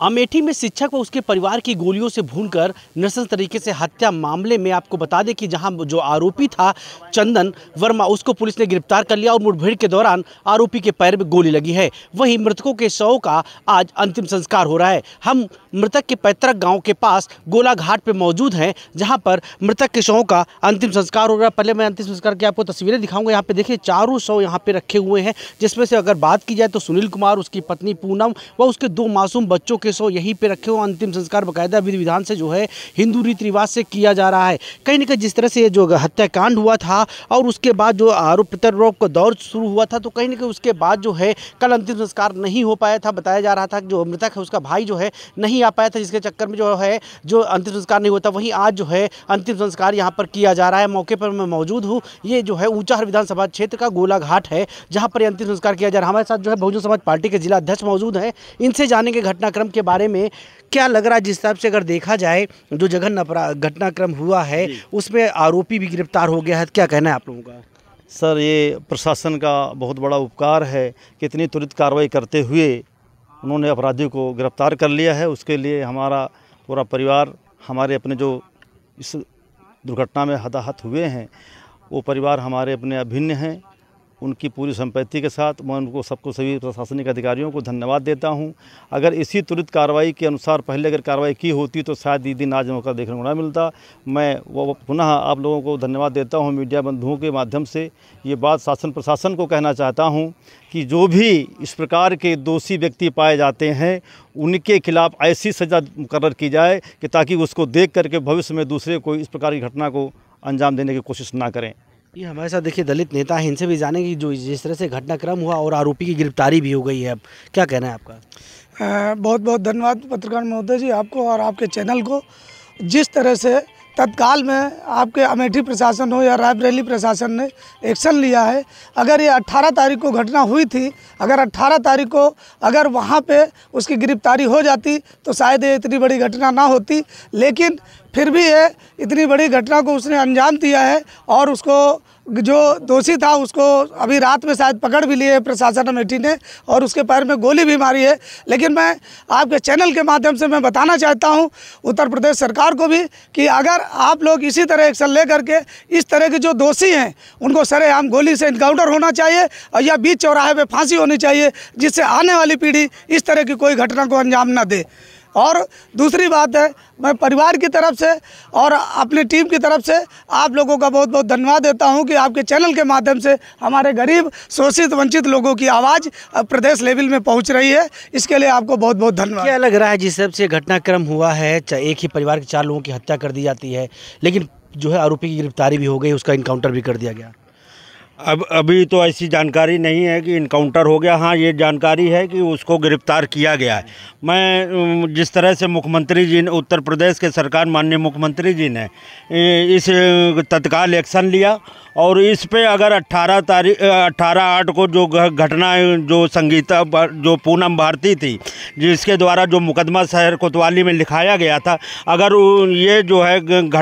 अमेठी में शिक्षक व उसके परिवार की गोलियों से भूनकर नृशंस तरीके से हत्या मामले में आपको बता दें कि जहां जो आरोपी था चंदन वर्मा उसको पुलिस ने गिरफ्तार कर लिया और मुठभेड़ के दौरान आरोपी के पैर में गोली लगी है वहीं मृतकों के शव का आज अंतिम संस्कार हो रहा है हम मृतक के पैतृक गाँव के पास गोलाघाट पर मौजूद हैं जहाँ पर मृतक के शवों का अंतिम संस्कार हो रहा है पहले मैं अंतिम संस्कार की आपको तस्वीरें दिखाऊंगा यहाँ पे देखिए चारों शव यहाँ पे रखे हुए हैं जिसमें से अगर बात की जाए तो सुनील कुमार उसकी पत्नी पूनम व उसके दो मासूम बच्चों के हो यहीं पर रखे हो अंतिम संस्कार बकायदा विधि विधान से जो है हिंदू रीति रिवाज से किया जा रहा है कहीं ना कहीं जिस तरह से ये जो हत्याकांड हुआ था और उसके बाद जो आरोप प्रत्यारोप का दौर शुरू हुआ था तो कहीं ना कहीं उसके बाद जो है कल अंतिम संस्कार नहीं हो पाया था बताया जा रहा था जो मृतक है उसका भाई जो है नहीं आ पाया था जिसके चक्कर में जो है जो अंतिम संस्कार नहीं होता वहीं आज जो है अंतिम संस्कार यहाँ पर किया जा रहा है मौके पर मैं मौजूद हूँ ये जो है ऊंचाहर विधानसभा क्षेत्र का गोलाघाट है जहाँ पर अंतिम संस्कार किया जा रहा है हमारे साथ जो है बहुजन समाज पार्टी के जिला अध्यक्ष मौजूद हैं इनसे जाने के घटनाक्रम के बारे में क्या लग रहा है जिस हिसाब से अगर देखा जाए जो जघन अपराध घटनाक्रम हुआ है उसमें आरोपी भी गिरफ्तार हो गया है क्या कहना है आप लोगों का सर ये प्रशासन का बहुत बड़ा उपकार है कि इतनी त्वरित कार्रवाई करते हुए उन्होंने अपराधी को गिरफ्तार कर लिया है उसके लिए हमारा पूरा परिवार हमारे अपने जो इस दुर्घटना में हताहत हुए हैं वो परिवार हमारे अपने अभिन्न हैं उनकी पूरी संपत्ति के साथ मैं उनको सबको सभी प्रशासनिक अधिकारियों को धन्यवाद देता हूं अगर इसी त्वरित कार्रवाई के अनुसार पहले अगर कार्रवाई की होती तो शायद ये दिन आज मौका देखने को ना मिलता मैं वो पुनः आप लोगों को धन्यवाद देता हूँ मीडिया बंधुओं के माध्यम से ये बात शासन प्रशासन को कहना चाहता हूँ कि जो भी इस प्रकार के दोषी व्यक्ति पाए जाते हैं उनके खिलाफ़ ऐसी सज़ा मुकर की जाए कि ताकि उसको देख करके भविष्य में दूसरे कोई इस प्रकार की घटना को अंजाम देने की कोशिश ना करें ये हमारे साथ देखिए दलित नेता हैं इनसे भी जाने की जो जिस तरह से घटनाक्रम हुआ और आरोपी की गिरफ्तारी भी हो गई है अब क्या कहना है आपका आ, बहुत बहुत धन्यवाद पत्रकार महोदय जी आपको और आपके चैनल को जिस तरह से तत्काल में आपके अमेठी प्रशासन हो या रायबरेली प्रशासन ने एक्शन लिया है अगर ये 18 तारीख को घटना हुई थी अगर 18 तारीख को अगर वहाँ पे उसकी गिरफ्तारी हो जाती तो शायद ये इतनी बड़ी घटना ना होती लेकिन फिर भी ये इतनी बड़ी घटना को उसने अंजाम दिया है और उसको जो दोषी था उसको अभी रात में शायद पकड़ भी लिए प्रशासन अमेठी ने और उसके पैर में गोली भी मारी है लेकिन मैं आपके चैनल के माध्यम से मैं बताना चाहता हूं उत्तर प्रदेश सरकार को भी कि अगर आप लोग इसी तरह एक्शन ले करके इस तरह के जो दोषी हैं उनको सरेआम गोली से इनकाउंटर होना चाहिए और या बीच चौराहे पर फांसी होनी चाहिए जिससे आने वाली पीढ़ी इस तरह की कोई घटना को अंजाम न दे और दूसरी बात है मैं परिवार की तरफ से और अपनी टीम की तरफ से आप लोगों का बहुत बहुत धन्यवाद देता हूं कि आपके चैनल के माध्यम से हमारे गरीब शोषित वंचित लोगों की आवाज़ प्रदेश लेवल में पहुंच रही है इसके लिए आपको बहुत बहुत धन्यवाद क्या लग रहा है जिस हिसाब से घटनाक्रम हुआ है चाहे एक ही परिवार के चार लोगों की हत्या कर दी जाती है लेकिन जो है आरोपी की गिरफ्तारी भी हो गई उसका इनकाउंटर भी कर दिया गया अब अभी तो ऐसी जानकारी नहीं है कि इनकाउंटर हो गया हाँ ये जानकारी है कि उसको गिरफ्तार किया गया है मैं जिस तरह से मुख्यमंत्री जी ने उत्तर प्रदेश के सरकार माननीय मुख्यमंत्री जी ने इस तत्काल एक्शन लिया और इस पे अगर 18 तारीख 18 आठ को जो घटना जो संगीता जो पूनम भारती थी जिसके द्वारा जो मुकदमा शहर कोतवाली में लिखाया गया था अगर ये जो है